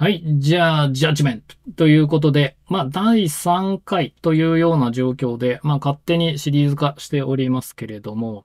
はい。じゃあ、ジャッジメントということで、まあ、第3回というような状況で、まあ、勝手にシリーズ化しておりますけれども、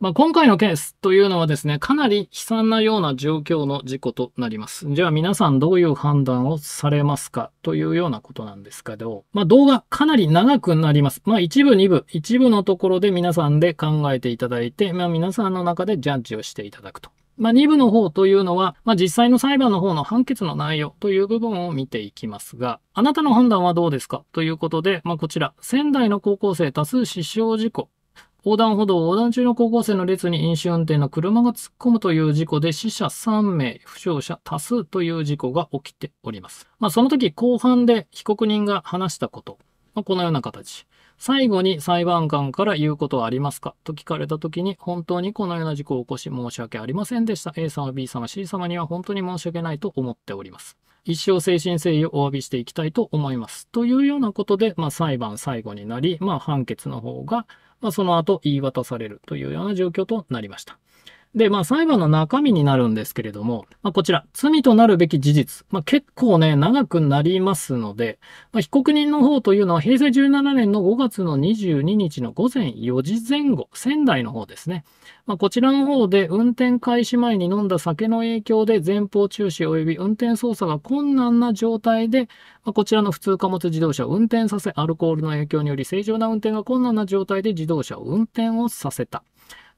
まあ、今回のケースというのはですね、かなり悲惨なような状況の事故となります。じゃあ、皆さんどういう判断をされますかというようなことなんですけど、まあ、動画かなり長くなります。まあ、一部、二部、一部のところで皆さんで考えていただいて、まあ、皆さんの中でジャッジをしていただくとまあ、2部の方というのは、まあ、実際の裁判の方の判決の内容という部分を見ていきますが、あなたの判断はどうですかということで、まあ、こちら、仙台の高校生多数死傷事故横断歩道横断中の高校生の列に飲酒運転の車が突っ込むという事故で死者3名、負傷者多数という事故が起きております。まあ、その時後半で被告人が話したこと、まあ、このような形。最後に裁判官から言うことはありますかと聞かれた時に、本当にこのような事故を起こし申し訳ありませんでした。A 様、B 様、C 様には本当に申し訳ないと思っております。一生誠心誠意をお詫びしていきたいと思います。というようなことで、まあ、裁判最後になり、まあ、判決の方が、まあ、その後言い渡されるというような状況となりました。で、まあ、裁判の中身になるんですけれども、まあ、こちら、罪となるべき事実。まあ、結構ね、長くなりますので、まあ、被告人の方というのは、平成17年の5月の22日の午前4時前後、仙台の方ですね。まあ、こちらの方で、運転開始前に飲んだ酒の影響で、前方中止及び運転操作が困難な状態で、まあ、こちらの普通貨物自動車を運転させ、アルコールの影響により正常な運転が困難な状態で自動車を運転をさせた。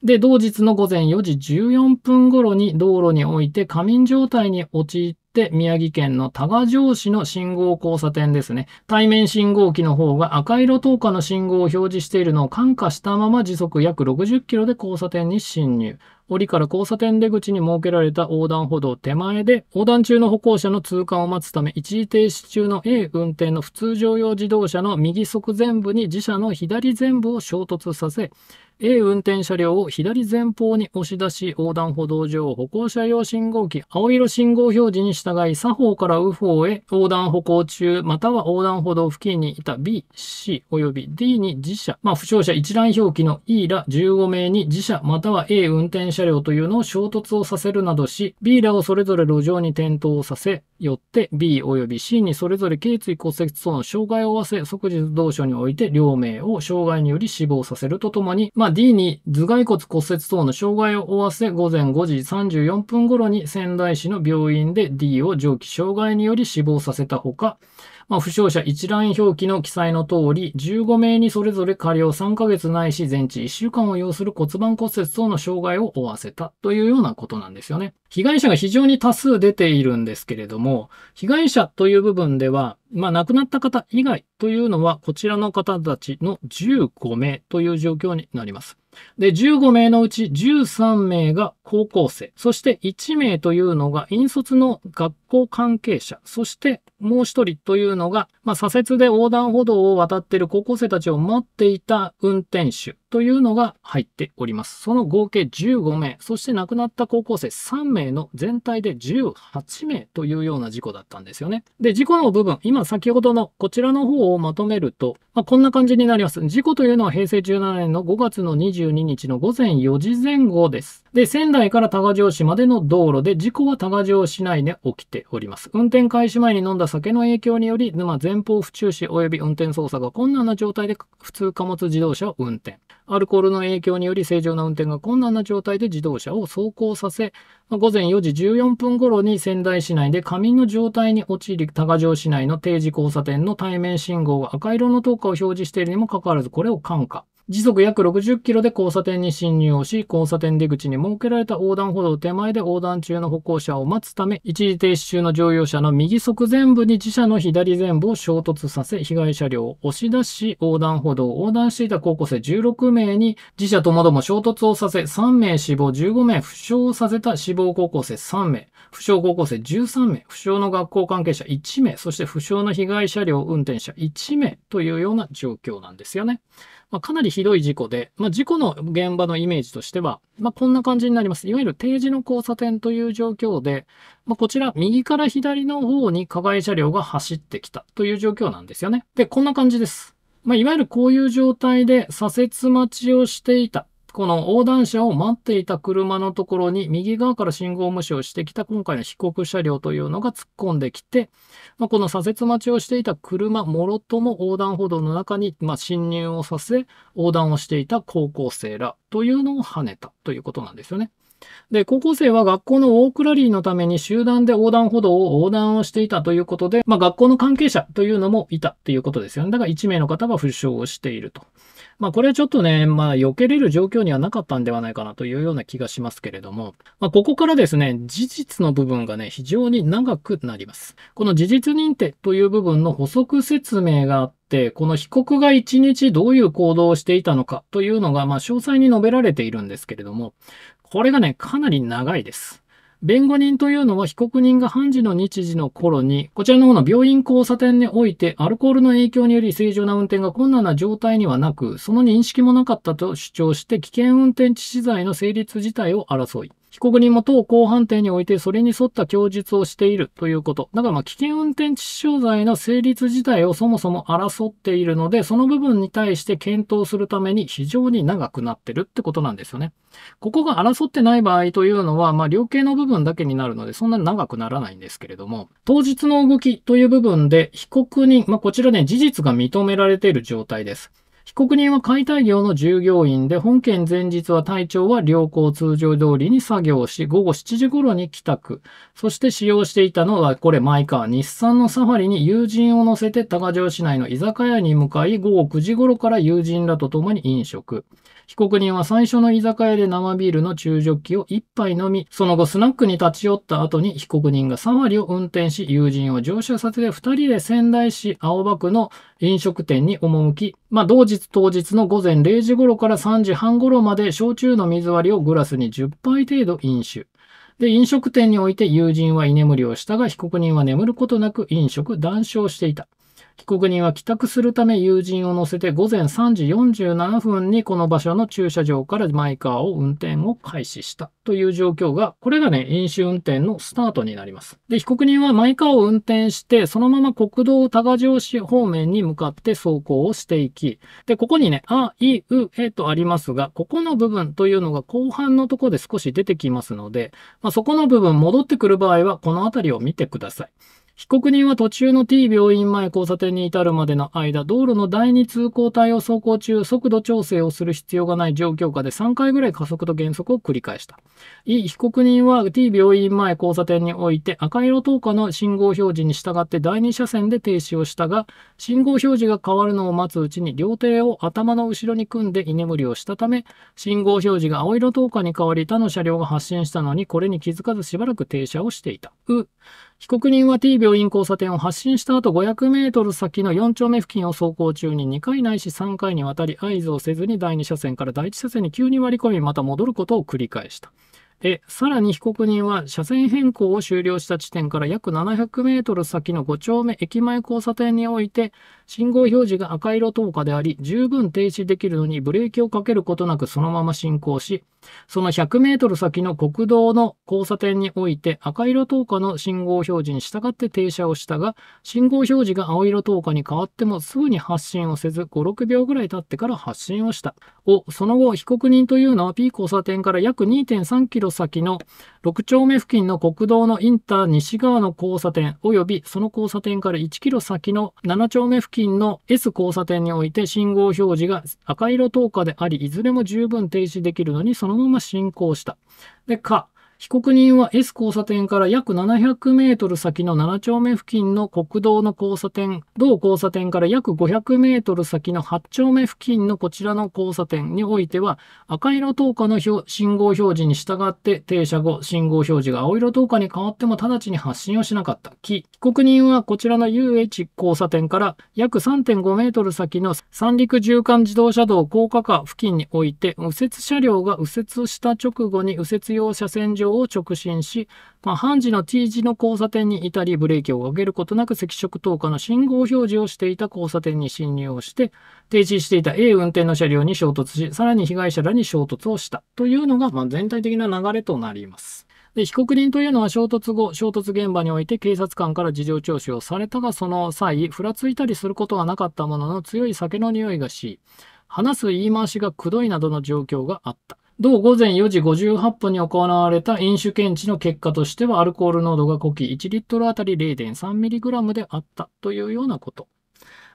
で、同日の午前4時14分頃に道路において仮眠状態に陥って、宮城県の多賀城市の信号交差点ですね。対面信号機の方が赤色等価の信号を表示しているのを感化したまま時速約60キロで交差点に進入。りから交差点出口に設けられた横断歩道手前で、横断中の歩行者の通過を待つため、一時停止中の A 運転の普通乗用自動車の右側前部に自社の左前部を衝突させ、A 運転車両を左前方に押し出し、横断歩道上を歩行者用信号機、青色信号表示に従い、左方から右方へ横断歩行中、または横断歩道付近にいた B、C 及び D に自社、まあ、負傷者一覧表記の E ら15名に自社、または A 運転車車両というのを衝突をさせるなどし、B らをそれぞれ路上に転倒させ、よって B 及び C にそれぞれ頸椎骨折等の障害を負わせ、即日同所において両名を障害により死亡させるとともに、まあ、D に頭蓋骨骨折等の障害を負わせ、午前5時34分頃に仙台市の病院で D を上記障害により死亡させたほか、まあ、負傷者一覧表記の記載の通り、15名にそれぞれ仮を3ヶ月ないし、全治1週間を要する骨盤骨折等の障害を負わせたというようなことなんですよね。被害者が非常に多数出ているんですけれども、被害者という部分では、まあ、亡くなった方以外というのは、こちらの方たちの15名という状況になります。で、15名のうち13名が高校生、そして1名というのが引率の学校関係者、そしてもう1人というのがまあ、左折で横断歩道を渡っている高校生たちを待っていた運転手というのが入っております。その合計15名、そして亡くなった高校生3名の全体で18名というような事故だったんですよね。で、事故の部分、今先ほどのこちらの方をまとめると、まあ、こんな感じになります。事故というのは平成17年の5月の22日の午前4時前後です。で、仙台から多賀城市までの道路で事故は多賀城市内で起きております。運転開始前に飲んだ酒の影響により、沼全前方不注視及び運転操作が困難な状態で普通貨物自動車を運転。アルコールの影響により正常な運転が困難な状態で自動車を走行させ、午前4時14分頃に仙台市内で仮眠の状態に陥り、多賀城市内の定時交差点の対面信号が赤色の灯火を表示しているにもかかわらずこれを感化。時速約60キロで交差点に進入をし、交差点出口に設けられた横断歩道手前で横断中の歩行者を待つため、一時停止中の乗用車の右側全部に自社の左全部を衝突させ、被害車両を押し出し、横断歩道を横断していた高校生16名に、自社ともども衝突をさせ、3名死亡、15名負傷させた死亡高校生3名、負傷高校生13名、負傷の学校関係者1名、そして負傷の被害車両運転者1名というような状況なんですよね。まあ、かなりひどい事故で、まあ、事故の現場のイメージとしては、まあ、こんな感じになります。いわゆる定時の交差点という状況で、まあ、こちら右から左の方に加害車両が走ってきたという状況なんですよね。で、こんな感じです。まあ、いわゆるこういう状態で左折待ちをしていたこの横断者を待っていた車のところに右側から信号無視をしてきた今回の被告車両というのが突っ込んできて、まあ、この左折待ちをしていた車もろとも横断歩道の中にま侵入をさせ、横断をしていた高校生らというのをはねたということなんですよね。で、高校生は学校のークラリーのために集団で横断歩道を横断をしていたということで、まあ、学校の関係者というのもいたということですよね。だから1名の方が負傷をしていると。まあ、これはちょっとね、まあ、避けれる状況にはなかったんではないかなというような気がしますけれども、まあ、ここからですね、事実の部分がね、非常に長くなります。この事実認定という部分の補足説明があって、この被告が1日どういう行動をしていたのかというのが、まあ、詳細に述べられているんですけれども、これがね、かなり長いです。弁護人というのは被告人が判事の日時の頃に、こちらの方の病院交差点において、アルコールの影響により正常な運転が困難な状態にはなく、その認識もなかったと主張して、危険運転致死罪の成立自体を争い。被告人も当公判定においてそれに沿った供述をしているということ。だからまあ危険運転致死傷罪の成立自体をそもそも争っているので、その部分に対して検討するために非常に長くなってるってことなんですよね。ここが争ってない場合というのは、まあ量刑の部分だけになるので、そんなに長くならないんですけれども、当日の動きという部分で被告人、まあこちらね、事実が認められている状態です。告人は解体業の従業員で、本件前日は体調は良好通常通りに作業し、午後7時頃に帰宅。そして使用していたのは、これマイカー、日産のサファリに友人を乗せて高城市内の居酒屋に向かい、午後9時頃から友人らと共に飲食。被告人は最初の居酒屋で生ビールの中ジョッキを1杯飲み、その後スナックに立ち寄った後に被告人が3割を運転し、友人を乗車させて2人で仙台市青葉区の飲食店に赴き、まあ、同日当日の午前0時頃から3時半頃まで焼酎の水割りをグラスに10杯程度飲酒。で、飲食店において友人は居眠りをしたが、被告人は眠ることなく飲食、談笑していた。帰国人は帰宅するため友人を乗せて午前3時47分にこの場所の駐車場からマイカーを運転を開始したという状況が、これがね、飲酒運転のスタートになります。で、被告人はマイカーを運転して、そのまま国道多賀城市方面に向かって走行をしていき、で、ここにね、あ、い、う、えとありますが、ここの部分というのが後半のところで少し出てきますので、まあ、そこの部分戻ってくる場合は、この辺りを見てください。被告人は途中の T 病院前交差点に至るまでの間、道路の第二通行帯を走行中、速度調整をする必要がない状況下で3回ぐらい加速と減速を繰り返した。E、被告人は T 病院前交差点において赤色等価の信号表示に従って第二車線で停止をしたが、信号表示が変わるのを待つうちに両手を頭の後ろに組んで居眠りをしたため、信号表示が青色等価に変わり他の車両が発進したのにこれに気づかずしばらく停車をしていた。う、被告人は T 病院交差点を発進した後500メートル先の4丁目付近を走行中に2回ないし3回にわたり合図をせずに第2車線から第1車線に急に割り込みまた戻ることを繰り返した。で、さらに被告人は車線変更を終了した地点から約700メートル先の5丁目駅前交差点において、信号表示が赤色等過であり、十分停止できるのにブレーキをかけることなくそのまま進行し、その100メートル先の国道の交差点において赤色等過の信号表示に従って停車をしたが、信号表示が青色等過に変わってもすぐに発進をせず、5、6秒ぐらい経ってから発進をした。を、その後、被告人というのは P 交差点から約2.3キロ先の6丁目付近の国道のインター西側の交差点及びその交差点から1キロ先の7丁目付近の S 交差点において信号表示が赤色灯火であり、いずれも十分停止できるのにそのまま進行した。で、か、被告人は S 交差点から約700メートル先の7丁目付近の国道の交差点、同交差点から約500メートル先の8丁目付近のこちらの交差点においては、赤色灯火の信号表示に従って停車後、信号表示が青色灯火に変わっても直ちに発進をしなかった。被告人はこちらの UH 交差点から約3.5メートル先の三陸縦貫自動車道高架化付近において、右折車両が右折した直後に右折用車線上上を直進し、まあ、半時の T 字の交差点に至り、ブレーキをかけることなく赤色灯火の信号表示をしていた交差点に侵入をして、停止していた A 運転の車両に衝突し、さらに被害者らに衝突をしたというのが、まあ、全体的な流れとなります。で被告人というのは衝突後、衝突現場において警察官から事情聴取をされたが、その際、ふらついたりすることはなかったものの、強い酒の匂いがし、話す言い回しがくどいなどの状況があった。同午前4時58分に行われた飲酒検知の結果としては、アルコール濃度が呼気1リットルあたり 0.3mg であったというようなこと。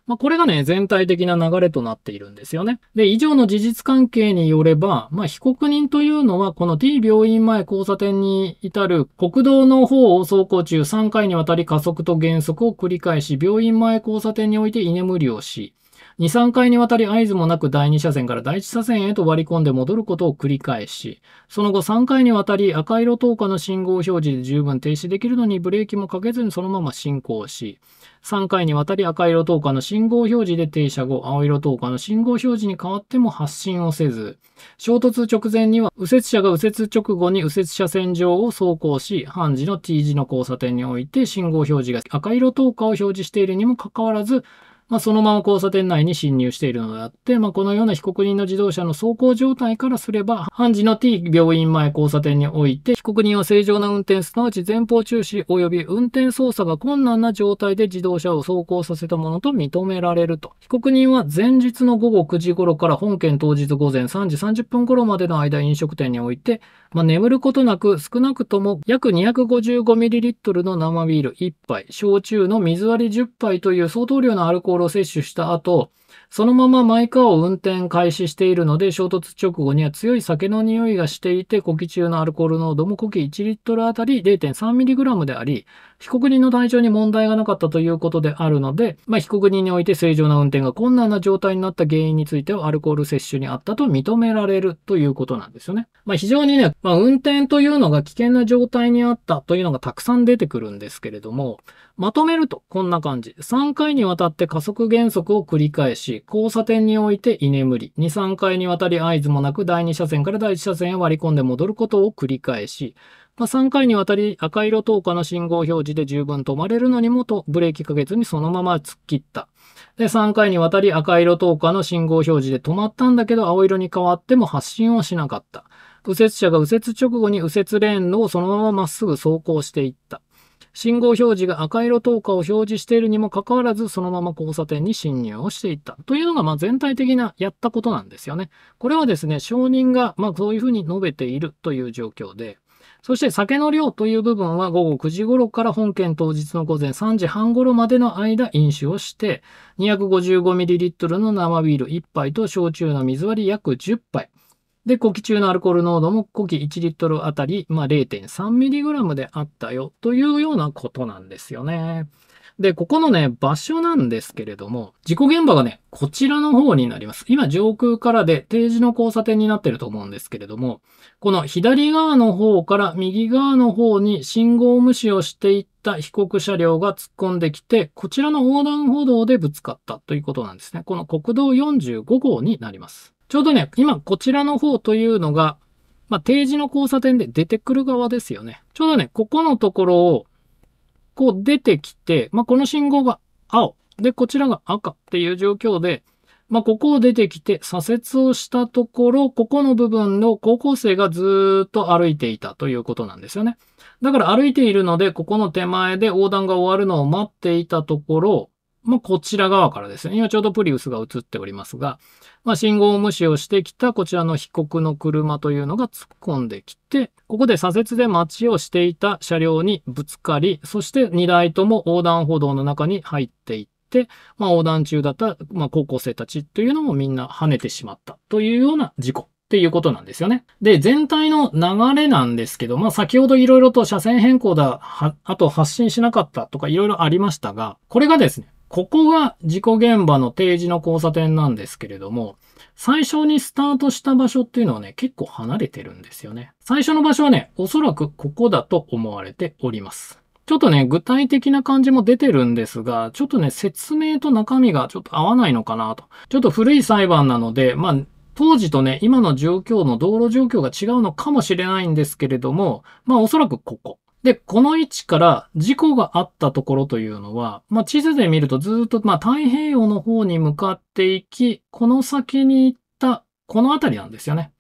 まあ、これがね、全体的な流れとなっているんですよね。で、以上の事実関係によれば、まあ、被告人というのは、この T 病院前交差点に至る国道の方を走行中3回にわたり加速と減速を繰り返し、病院前交差点において居眠りをし、2、3回にわたり合図もなく第2車線から第1車線へと割り込んで戻ることを繰り返し、その後3回にわたり赤色灯火の信号表示で十分停止できるのにブレーキもかけずにそのまま進行し、3回にわたり赤色灯火の信号表示で停車後、青色灯火の信号表示に変わっても発進をせず、衝突直前には右折車が右折直後に右折車線上を走行し、半時の T 字の交差点において信号表示が赤色灯火を表示しているにもかかわらず、まあ、そのまま交差点内に侵入しているのであって、まあ、このような被告人の自動車の走行状態からすれば、判事の T 病院前交差点において、被告人は正常な運転、すなわち前方中止及び運転操作が困難な状態で自動車を走行させたものと認められると。被告人は前日の午後9時頃から本件当日午前3時30分頃までの間飲食店において、まあ、眠ることなく少なくとも約 255ml の生ビール1杯、焼酎の水割り10杯という相当量のアルコールを摂取した後、そのままマイカーを運転開始しているので、衝突直後には強い酒の匂いがしていて、呼気中のアルコール濃度も呼気1リットルあたり 0.3mg であり、被告人の体調に問題がなかったということであるので、まあ、被告人において正常な運転が困難な状態になった原因についてはアルコール摂取にあったと認められるということなんですよね。まあ、非常にね、まあ、運転というのが危険な状態にあったというのがたくさん出てくるんですけれども、まとめるとこんな感じ。3回にわたって加速減速を繰り返し、交差点において居眠り、2、3回にわたり合図もなく第2車線から第1車線へ割り込んで戻ることを繰り返し、まあ、3回にわたり赤色等価の信号表示で十分止まれるのにもとブレーキかけずにそのまま突っ切った。で、3回にわたり赤色等価の信号表示で止まったんだけど青色に変わっても発進をしなかった。右折車が右折直後に右折レーンをそのまままっすぐ走行していった。信号表示が赤色等価を表示しているにもかかわらず、そのまま交差点に進入をしていった。というのが、ま全体的なやったことなんですよね。これはですね、証人が、まそういうふうに述べているという状況で、そして酒の量という部分は午後9時頃から本件当日の午前3時半頃までの間飲酒をして、255ml の生ビール1杯と焼酎の水割り約10杯。で、呼気中のアルコール濃度も呼気1リットルあたり、まあ、0.3mg であったよというようなことなんですよね。で、ここのね、場所なんですけれども、事故現場がね、こちらの方になります。今、上空からで定時の交差点になってると思うんですけれども、この左側の方から右側の方に信号無視をしていった被告車両が突っ込んできて、こちらの横断歩道でぶつかったということなんですね。この国道45号になります。ちょうどね、今、こちらの方というのが、まあ、定時の交差点で出てくる側ですよね。ちょうどね、ここのところをこう出てきて、まあ、この信号が青。で、こちらが赤っていう状況で、まあ、ここを出てきて左折をしたところ、ここの部分の高校生がずっと歩いていたということなんですよね。だから歩いているので、ここの手前で横断が終わるのを待っていたところ、もこちら側からですね。今ちょうどプリウスが映っておりますが、まあ、信号無視をしてきたこちらの被告の車というのが突っ込んできて、ここで左折で待ちをしていた車両にぶつかり、そして2台とも横断歩道の中に入っていって、まあ、横断中だった、まあ、高校生たちというのもみんな跳ねてしまったというような事故っていうことなんですよね。で、全体の流れなんですけど、まあ先ほど色々と車線変更だ、あと発信しなかったとか色々ありましたが、これがですね、ここが事故現場の定時の交差点なんですけれども、最初にスタートした場所っていうのはね、結構離れてるんですよね。最初の場所はね、おそらくここだと思われております。ちょっとね、具体的な感じも出てるんですが、ちょっとね、説明と中身がちょっと合わないのかなと。ちょっと古い裁判なので、まあ、当時とね、今の状況の道路状況が違うのかもしれないんですけれども、まあおそらくここ。で、この位置から事故があったところというのは、まあ、地図で見るとずっと、まあ、太平洋の方に向かっていき、この先に行った、この辺りなんですよね。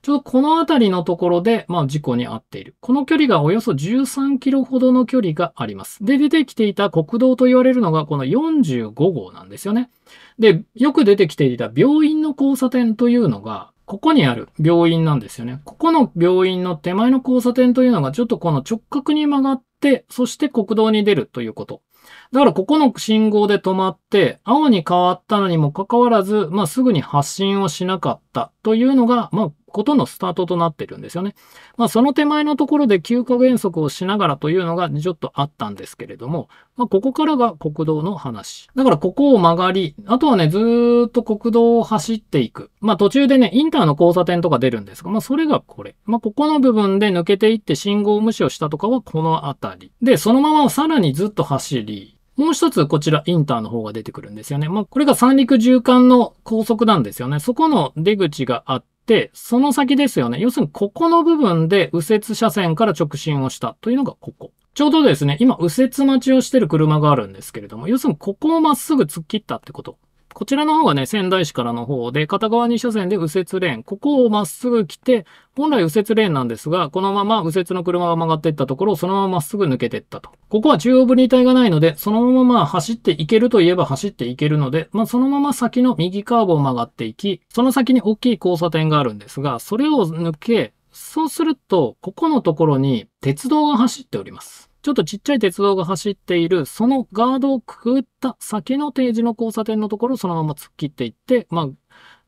ちょうどこの辺りのところで、まあ、事故に遭っている。この距離がおよそ13キロほどの距離があります。で、出てきていた国道と言われるのが、この45号なんですよね。で、よく出てきていた病院の交差点というのが、ここにある病院なんですよね。ここの病院の手前の交差点というのがちょっとこの直角に曲がって、そして国道に出るということ。だからここの信号で止まって、青に変わったのにもかかわらず、まあすぐに発進をしなかったというのが、まあことのスタートとなってるんですよね。まあ、その手前のところで休暇減速をしながらというのがちょっとあったんですけれども、まあ、ここからが国道の話。だからここを曲がり、あとはね、ずーっと国道を走っていく。まあ、途中でね、インターの交差点とか出るんですが、まあ、それがこれ。まあ、ここの部分で抜けていって信号無視をしたとかはこの辺り。で、そのままさらにずっと走り、もう一つこちらインターの方が出てくるんですよね。まあ、これが三陸縦貫の高速なんですよね。そこの出口があっで、その先ですよね。要するに、ここの部分で右折車線から直進をしたというのがここ。ちょうどですね、今右折待ちをしてる車があるんですけれども、要するにここをまっすぐ突っ切ったってことこちらの方がね、仙台市からの方で、片側2車線で右折レーン。ここをまっすぐ来て、本来右折レーンなんですが、このまま右折の車が曲がっていったところ、をそのまままっすぐ抜けていったと。ここは中央分離帯がないので、そのまま走っていけるといえば走っていけるので、まあ、そのまま先の右カーブを曲がっていき、その先に大きい交差点があるんですが、それを抜け、そうすると、ここのところに鉄道が走っております。ちょっとちっちゃい鉄道が走っている、そのガードをくぐった先の定時の交差点のところをそのまま突っ切っていって、まあ、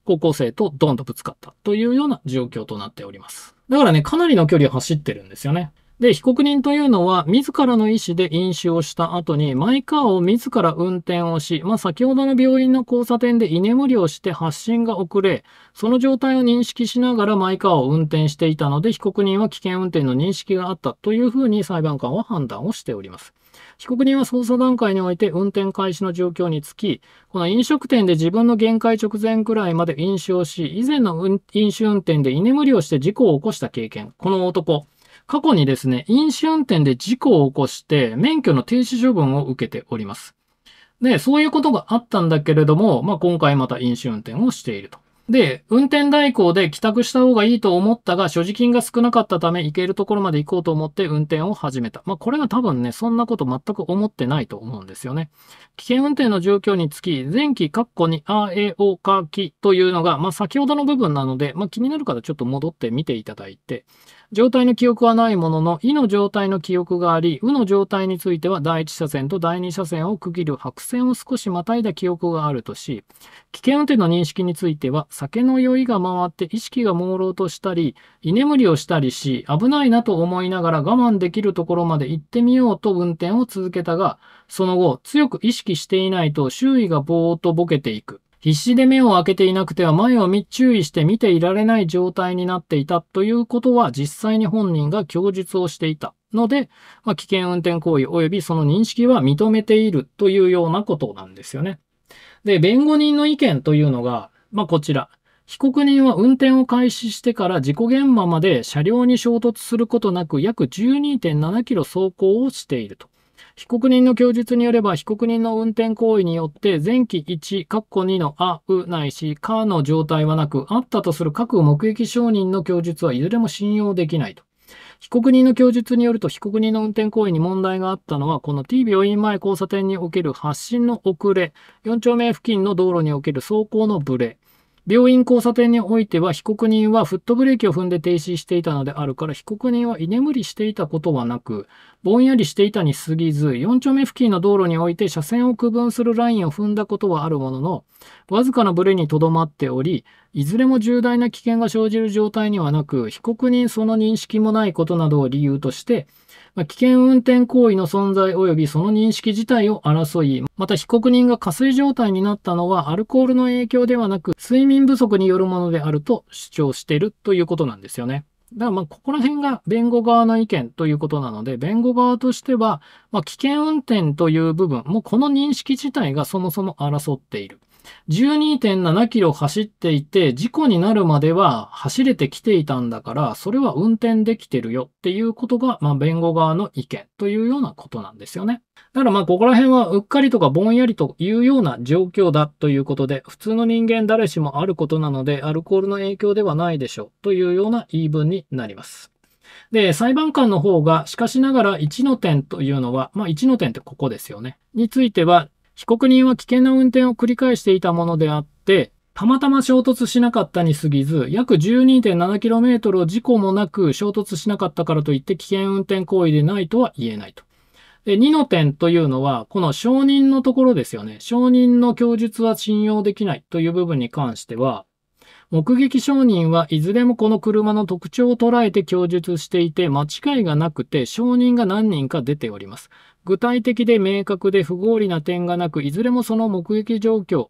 高校生とドンとぶつかったというような状況となっております。だからね、かなりの距離を走ってるんですよね。で、被告人というのは、自らの意思で飲酒をした後に、マイカーを自ら運転をし、まあ、先ほどの病院の交差点で居眠りをして発信が遅れ、その状態を認識しながらマイカーを運転していたので、被告人は危険運転の認識があったというふうに裁判官は判断をしております。被告人は捜査段階において運転開始の状況につき、この飲食店で自分の限界直前くらいまで飲酒をし、以前の飲酒運転で居眠りをして事故を起こした経験、この男、過去にですね、飲酒運転で事故を起こして、免許の停止処分を受けております。で、そういうことがあったんだけれども、まあ、今回また飲酒運転をしていると。で、運転代行で帰宅した方がいいと思ったが、所持金が少なかったため、行けるところまで行こうと思って運転を始めた。まあ、これが多分ね、そんなこと全く思ってないと思うんですよね。危険運転の状況につき、前期括弧にあ、え、お、か、きというのが、まあ、先ほどの部分なので、まあ、気になる方ちょっと戻って見ていただいて、状態の記憶はないものの、意の状態の記憶があり、うの状態については第一車線と第二車線を区切る白線を少しまたいだ記憶があるとし、危険運転の認識については、酒の酔いが回って意識が朦朧としたり、居眠りをしたりし、危ないなと思いながら我慢できるところまで行ってみようと運転を続けたが、その後、強く意識していないと周囲がぼーっとボケていく。必死で目を開けていなくては前を見注意して見ていられない状態になっていたということは実際に本人が供述をしていたので、まあ、危険運転行為及びその認識は認めているというようなことなんですよね。で、弁護人の意見というのが、まあ、こちら。被告人は運転を開始してから事故現場まで車両に衝突することなく約12.7キロ走行をしていると。被告人の供述によれば、被告人の運転行為によって、前期1、括弧2のあ、う、ないし、かの状態はなく、あったとする各目撃証人の供述はいずれも信用できないと。被告人の供述によると、被告人の運転行為に問題があったのは、この T 病院前交差点における発進の遅れ、4丁目付近の道路における走行のブレ、病院交差点においては被告人はフットブレーキを踏んで停止していたのであるから被告人は居眠りしていたことはなくぼんやりしていたに過ぎず4丁目付近の道路において車線を区分するラインを踏んだことはあるもののわずかなブレにとどまっておりいずれも重大な危険が生じる状態にはなく被告人その認識もないことなどを理由としてまあ、危険運転行為の存在及びその認識自体を争い、また被告人が過水状態になったのはアルコールの影響ではなく、睡眠不足によるものであると主張しているということなんですよね。だからまあここら辺が弁護側の意見ということなので、弁護側としては、まあ、危険運転という部分、もうこの認識自体がそもそも争っている。12.7キロ走っていて、事故になるまでは走れてきていたんだから、それは運転できてるよっていうことが、まあ、弁護側の意見というようなことなんですよね。だからまあ、ここら辺はうっかりとかぼんやりというような状況だということで、普通の人間誰しもあることなので、アルコールの影響ではないでしょうというような言い分になります。で、裁判官の方が、しかしながら1の点というのは、まあ1の点ってここですよね。については、被告人は危険な運転を繰り返していたものであって、たまたま衝突しなかったに過ぎず、約 12.7km を事故もなく衝突しなかったからといって危険運転行為でないとは言えないと。で、2の点というのは、この証人のところですよね。証人の供述は信用できないという部分に関しては、目撃証人はいずれもこの車の特徴を捉えて供述していて間違いがなくて証人が何人か出ております。具体的で明確で不合理な点がなくいずれもその目撃状況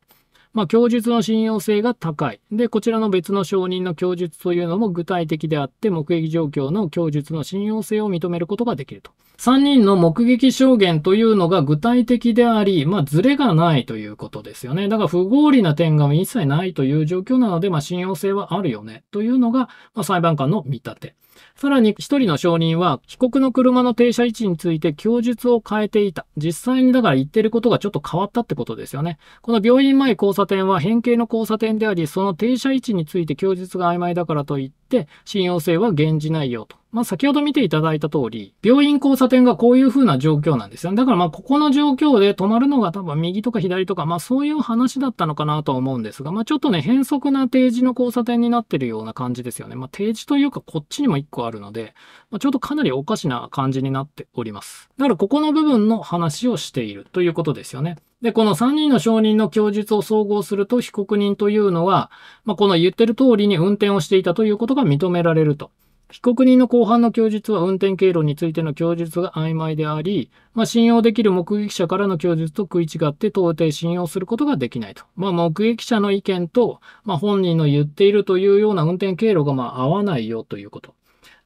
まあ、供述の信用性が高い。で、こちらの別の証人の供述というのも具体的であって、目撃状況の供述の信用性を認めることができると。3人の目撃証言というのが具体的であり、まあ、ズレがないということですよね。だから不合理な点が一切ないという状況なので、まあ、信用性はあるよね、というのが、まあ、裁判官の見立て。さらに一人の証人は、被告の車の停車位置について供述を変えていた。実際にだから言ってることがちょっと変わったってことですよね。この病院前交差点は変形の交差点であり、その停車位置について供述が曖昧だからといって、信用性は減じないよと。まあ、先ほど見ていただいた通り、病院交差点がこういう風な状況なんですよね。だからまあ、ここの状況で止まるのが多分右とか左とか、まあ、そういう話だったのかなとは思うんですが、まあ、ちょっとね、変則な定時の交差点になってるような感じですよね。まあ、定時というか、こっちにも1個あるので、まあ、ちょっとかなりおかしな感じになっております。だから、ここの部分の話をしているということですよね。で、この3人の証人の供述を総合すると、被告人というのは、まあ、この言ってる通りに運転をしていたということが認められると。被告人の後半の供述は運転経路についての供述が曖昧であり、まあ、信用できる目撃者からの供述と食い違って到底信用することができないと。まあ、目撃者の意見と、まあ、本人の言っているというような運転経路がま合わないよということ。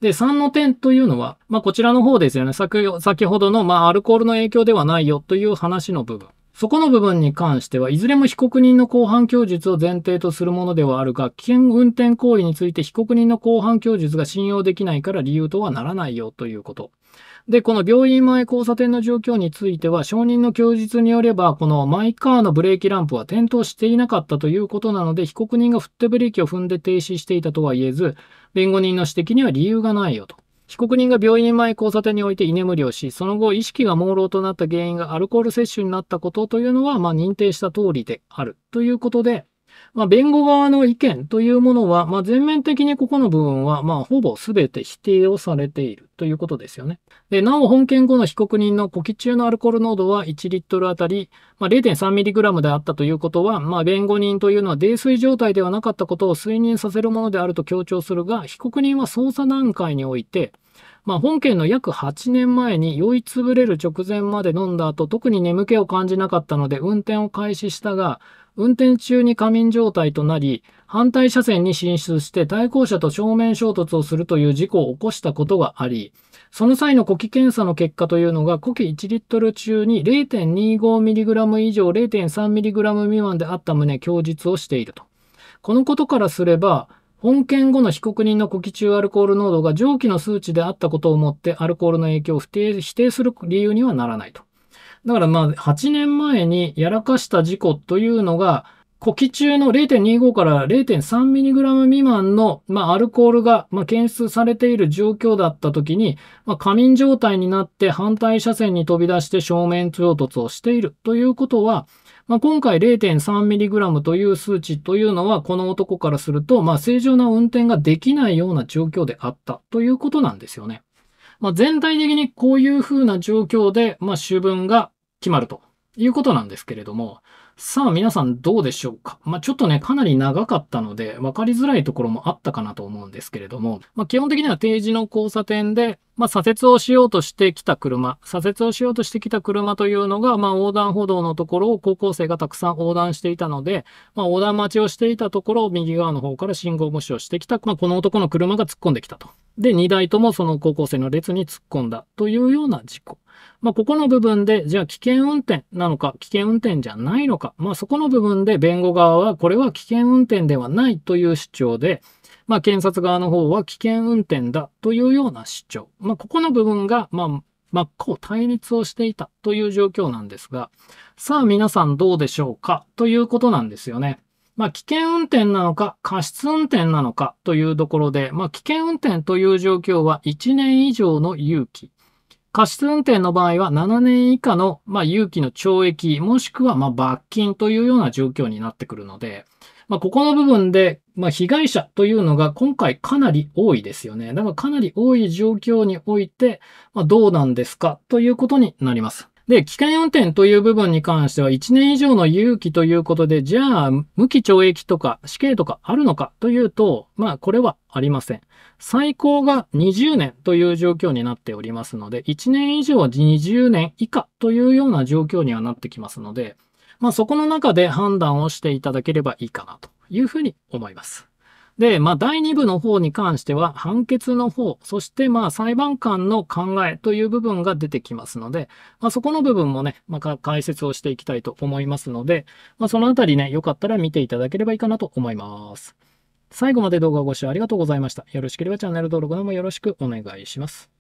で、3の点というのは、まこちらの方ですよね。先ほどの、まアルコールの影響ではないよという話の部分。そこの部分に関しては、いずれも被告人の公判供述を前提とするものではあるが、危険運転行為について被告人の公判供述が信用できないから理由とはならないよということ。で、この病院前交差点の状況については、証人の供述によれば、このマイカーのブレーキランプは点灯していなかったということなので、被告人が振ってブレーキを踏んで停止していたとは言えず、弁護人の指摘には理由がないよと。被告人が病院前交差点において居眠りをし、その後意識が朦朧となった原因がアルコール摂取になったことというのは、まあ、認定した通りであるということで、まあ、弁護側の意見というものは、まあ、全面的にここの部分は、まあ、ほぼ全て否定をされているということですよね。で、なお本件後の被告人の呼気中のアルコール濃度は1リットルあたり、まあ、0.3mg であったということは、まあ、弁護人というのは泥酔状態ではなかったことを推認させるものであると強調するが、被告人は捜査段階において、まあ、本件の約8年前に酔いつぶれる直前まで飲んだ後、特に眠気を感じなかったので運転を開始したが、運転中に仮眠状態となり、反対車線に進出して対向車と正面衝突をするという事故を起こしたことがあり、その際の呼気検査の結果というのが、呼気1リットル中に 0.25mg 以上 0.3mg 未満であった旨供述をしていると。このことからすれば、本件後の被告人の呼気中アルコール濃度が上記の数値であったことをもってアルコールの影響を否定否定する理由にはならないと。だからまあ8年前にやらかした事故というのが呼気中の0.25から0.3ミリグラム未満の、まあ、アルコールが、まあ、検出されている状況だった時に、まあ、過眠状態になって反対車線に飛び出して正面衝突をしているということは、まあ、今回 0.3mg という数値というのは、この男からすると、まあ、正常な運転ができないような状況であったということなんですよね。まあ、全体的にこういう風な状況で、まあ、主文が決まるということなんですけれども、さあ皆さんどうでしょうかまあ、ちょっとね、かなり長かったので、分かりづらいところもあったかなと思うんですけれども、まあ、基本的には定時の交差点で、まあ、左折をしようとしてきた車、左折をしようとしてきた車というのが、まあ、横断歩道のところを高校生がたくさん横断していたので、まあ、横断待ちをしていたところを右側の方から信号無視をしてきた、まあ、この男の車が突っ込んできたと。で、2台ともその高校生の列に突っ込んだというような事故。まあ、ここの部分で、じゃあ危険運転なのか、危険運転じゃないのか、まあ、そこの部分で弁護側は、これは危険運転ではないという主張で、まあ、検察側の方は危険運転だというような主張。まあ、ここの部分が、まあ、真っ向対立をしていたという状況なんですが、さあ皆さんどうでしょうかということなんですよね。まあ、危険運転なのか、過失運転なのかというところで、まあ、危険運転という状況は1年以上の有期過失運転の場合は7年以下の、まあ、有期の懲役、もしくは、ま罰金というような状況になってくるので、まあ、ここの部分で、まあ、被害者というのが今回かなり多いですよね。だからかなり多い状況において、まあ、どうなんですかということになります。で、危険運転という部分に関しては1年以上の有期ということで、じゃあ、無期懲役とか死刑とかあるのかというと、まあ、これはありません。最高が20年という状況になっておりますので、1年以上20年以下というような状況にはなってきますので、まあ、そこの中で判断をしていただければいいかなというふうに思います。で、まあ、第2部の方に関しては、判決の方、そしてまあ、裁判官の考えという部分が出てきますので、まあ、そこの部分もね、まあ、解説をしていきたいと思いますので、まあ、そのあたりね、よかったら見ていただければいいかなと思います。最後まで動画をご視聴ありがとうございました。よろしければチャンネル登録のもよろしくお願いします。